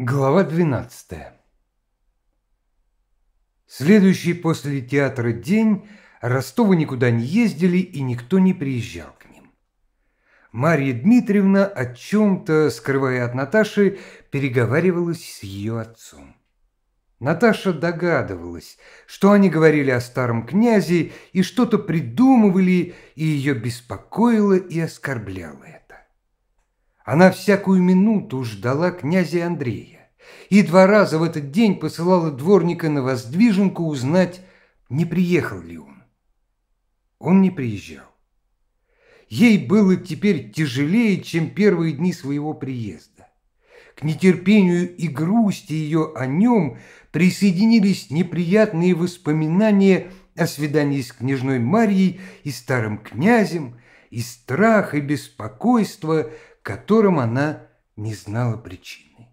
Глава 12 Следующий после театра день Ростовы никуда не ездили и никто не приезжал к ним. Марья Дмитриевна о чем-то, скрывая от Наташи, переговаривалась с ее отцом. Наташа догадывалась, что они говорили о старом князе и что-то придумывали, и ее беспокоило и оскорбляло это. Она всякую минуту ждала князя Андрея и два раза в этот день посылала дворника на воздвиженку узнать, не приехал ли он. Он не приезжал. Ей было теперь тяжелее, чем первые дни своего приезда. К нетерпению и грусти ее о нем присоединились неприятные воспоминания о свидании с княжной Марьей и старым князем, и страх, и беспокойство – которым она не знала причины.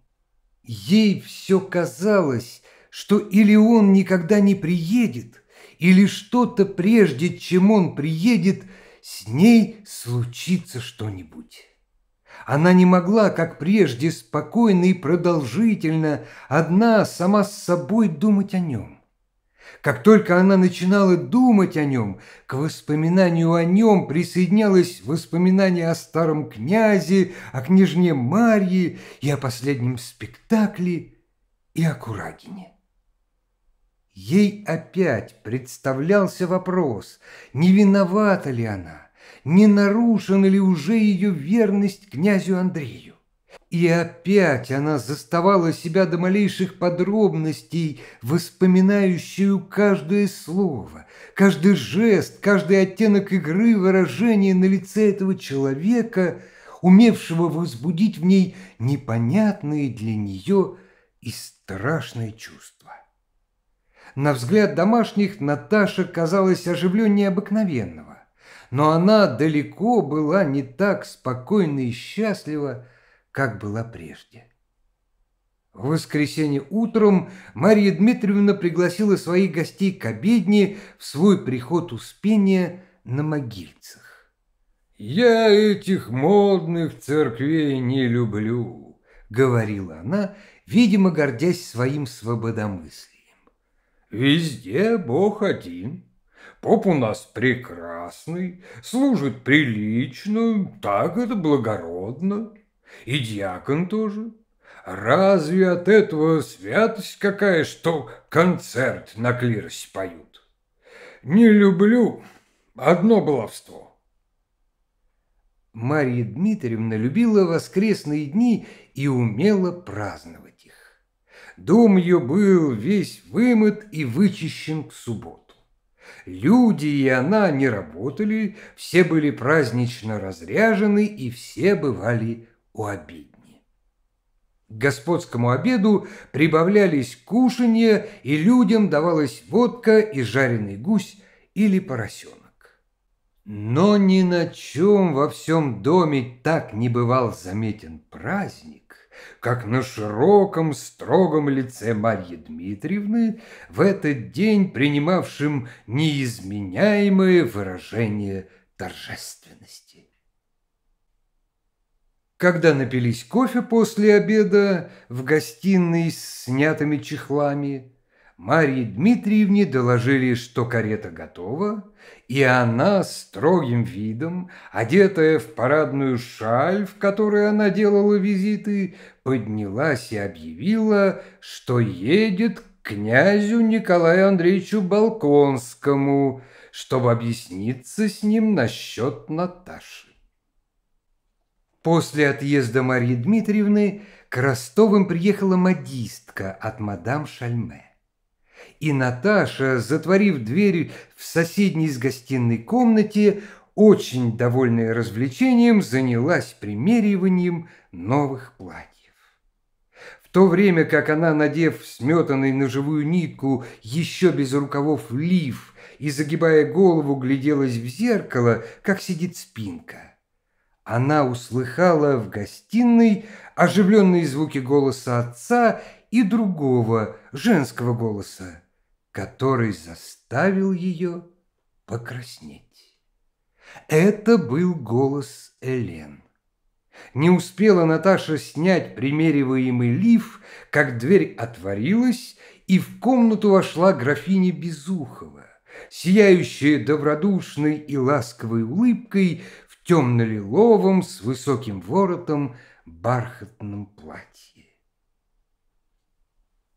Ей все казалось, что или он никогда не приедет, или что-то прежде, чем он приедет, с ней случится что-нибудь. Она не могла, как прежде, спокойно и продолжительно, одна сама с собой думать о нем. Как только она начинала думать о нем, к воспоминанию о нем присоединялось воспоминание о старом князе, о княжне Марье и о последнем спектакле и о Курагине. Ей опять представлялся вопрос, не виновата ли она, не нарушена ли уже ее верность князю Андрею. И опять она заставала себя до малейших подробностей, воспоминающую каждое слово, каждый жест, каждый оттенок игры выражения на лице этого человека, умевшего возбудить в ней непонятные для нее и страшные чувства. На взгляд домашних Наташа казалась оживленнее обыкновенного, но она далеко была не так спокойна и счастлива, как была прежде. В воскресенье утром Марья Дмитриевна пригласила своих гостей к обедне в свой приход Успения на могильцах. «Я этих модных церквей не люблю», — говорила она, видимо, гордясь своим свободомыслием. «Везде Бог один. Поп у нас прекрасный, служит прилично, так это благородно». И диакон тоже. Разве от этого святость какая, что концерт на клиросе поют? Не люблю одно баловство. Мария Дмитриевна любила воскресные дни и умела праздновать их. Дом ее был весь вымыт и вычищен к субботу. Люди и она не работали, все были празднично разряжены и все бывали у обедни. К господскому обеду прибавлялись кушанья, и людям давалась водка и жареный гусь или поросенок. Но ни на чем во всем доме так не бывал заметен праздник, как на широком, строгом лице Марьи Дмитриевны, в этот день принимавшим неизменяемое выражение торжественности. Когда напились кофе после обеда в гостиной с снятыми чехлами, Марье Дмитриевне доложили, что карета готова, и она строгим видом, одетая в парадную шаль, в которой она делала визиты, поднялась и объявила, что едет к князю Николаю Андреевичу Балконскому, чтобы объясниться с ним насчет Наташи. После отъезда Марьи Дмитриевны к Ростовым приехала модистка от мадам Шальме. И Наташа, затворив дверь в соседней с гостиной комнате, очень довольная развлечением, занялась примериванием новых платьев. В то время как она, надев сметанный на живую нитку еще без рукавов лиф и, загибая голову, гляделась в зеркало, как сидит спинка – она услыхала в гостиной оживленные звуки голоса отца и другого, женского голоса, который заставил ее покраснеть. Это был голос Элен. Не успела Наташа снять примериваемый лиф, как дверь отворилась, и в комнату вошла графиня Безухова, сияющая добродушной и ласковой улыбкой, темно-лиловом с высоким воротом бархатном платье.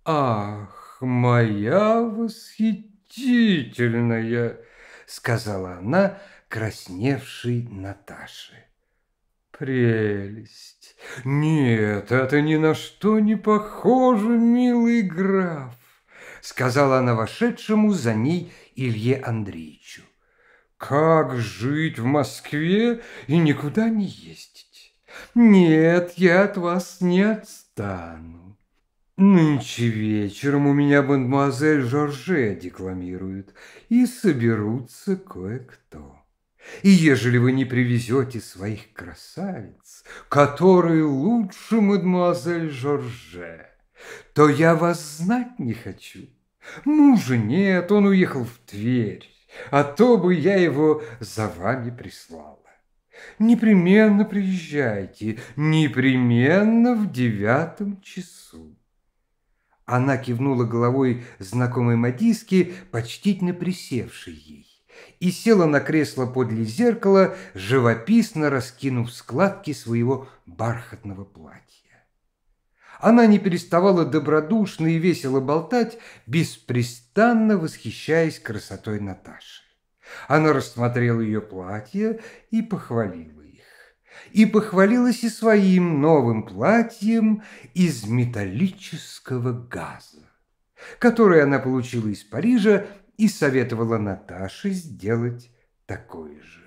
«Ах, моя восхитительная!» — сказала она, красневшей Наташе. «Прелесть! Нет, это ни на что не похоже, милый граф!» — сказала она вошедшему за ней Илье Андреевичу. Как жить в Москве и никуда не ездить? Нет, я от вас не отстану. Нынче вечером у меня мадемуазель Жорже декламирует, и соберутся кое-кто. И ежели вы не привезете своих красавиц, которые лучше мадемуазель Жорже, то я вас знать не хочу. Мужа нет, он уехал в Тверь а то бы я его за вами прислала. Непременно приезжайте, непременно в девятом часу. Она кивнула головой знакомой Мадиски, почтительно присевшей ей, и села на кресло подле зеркала, живописно раскинув складки своего бархатного платья. Она не переставала добродушно и весело болтать, беспрестанно восхищаясь красотой Наташи. Она рассмотрела ее платье и похвалила их. И похвалилась и своим новым платьем из металлического газа, которое она получила из Парижа и советовала Наташе сделать такое же.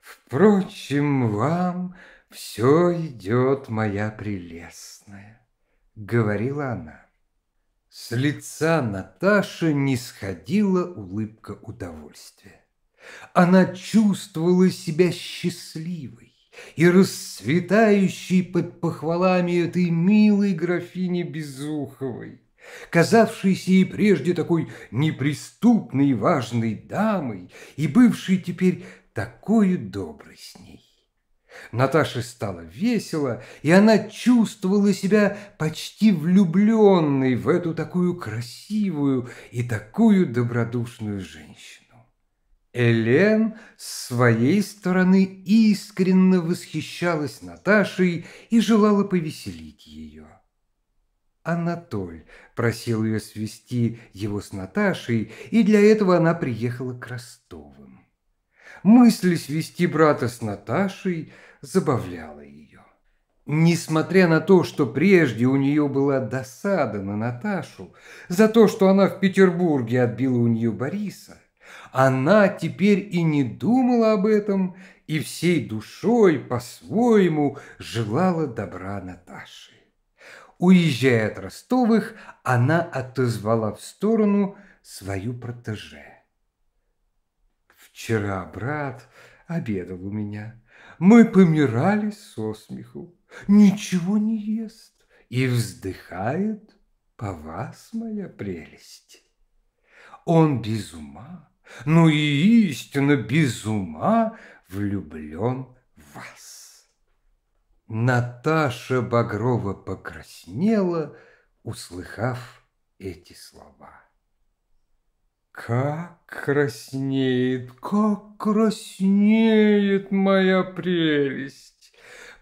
«Впрочем, вам «Все идет, моя прелестная», — говорила она. С лица Наташи не сходила улыбка удовольствия. Она чувствовала себя счастливой и расцветающей под похвалами этой милой графини Безуховой, казавшейся ей прежде такой неприступной важной дамой и бывшей теперь такой доброй с ней. Наташе стало весело, и она чувствовала себя почти влюбленной в эту такую красивую и такую добродушную женщину. Элен с своей стороны искренне восхищалась Наташей и желала повеселить ее. Анатоль просил ее свести его с Наташей, и для этого она приехала к Ростовым мысль свести брата с Наташей забавляла ее. Несмотря на то, что прежде у нее была досада на Наташу за то, что она в Петербурге отбила у нее Бориса, она теперь и не думала об этом и всей душой по-своему желала добра Наташи. Уезжая от Ростовых, она отозвала в сторону свою протеже. Вчера брат обедал у меня. Мы помирали со смеху. Ничего не ест и вздыхает по вас моя прелесть. Он без ума, ну и истинно без ума влюблен в вас. Наташа Багрова покраснела, услыхав эти слова. Как краснеет, как краснеет моя прелесть,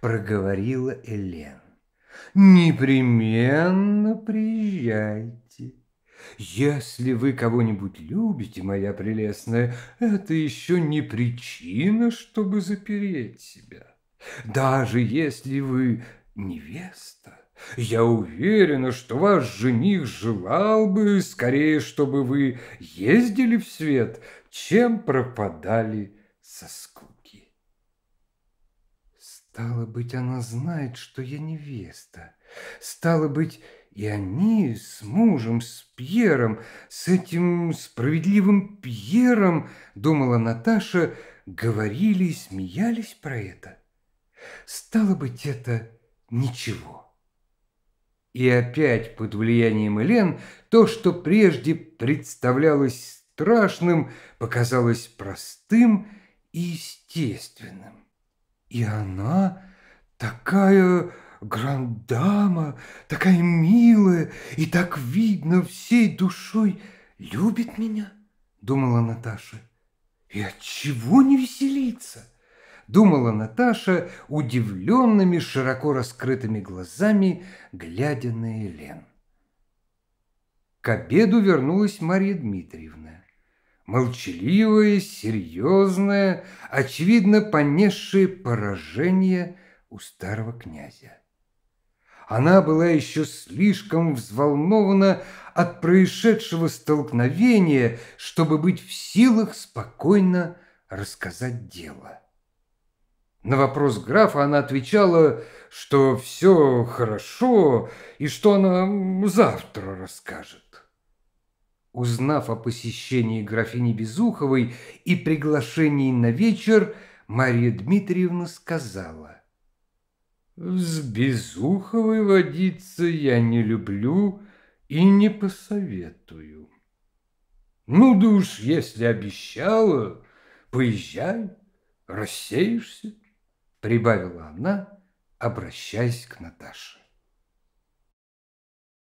проговорила Элен. Непременно приезжайте. Если вы кого-нибудь любите, моя прелестная, это еще не причина, чтобы запереть себя. Даже если вы невеста, я уверена, что ваш жених желал бы скорее, чтобы вы ездили в свет, чем пропадали со скуки. Стало быть, она знает, что я невеста. Стало быть, и они с мужем, с Пьером, с этим справедливым Пьером, думала Наташа, говорили и смеялись про это. Стало быть, это ничего. И опять под влиянием Элен то, что прежде представлялось страшным, показалось простым и естественным. И она такая грандама, такая милая и так видно всей душой любит меня, думала Наташа. И от чего не веселиться? думала Наташа, удивленными, широко раскрытыми глазами, глядя на Елен. К обеду вернулась Мария Дмитриевна. Молчаливая, серьезная, очевидно понесшая поражение у старого князя. Она была еще слишком взволнована от происшедшего столкновения, чтобы быть в силах спокойно рассказать дело. На вопрос графа она отвечала, что все хорошо и что она завтра расскажет. Узнав о посещении графини Безуховой и приглашении на вечер, Мария Дмитриевна сказала. «С Безуховой водиться я не люблю и не посоветую. Ну да уж, если обещала, поезжай, рассеешься» прибавила она, обращаясь к Наташе.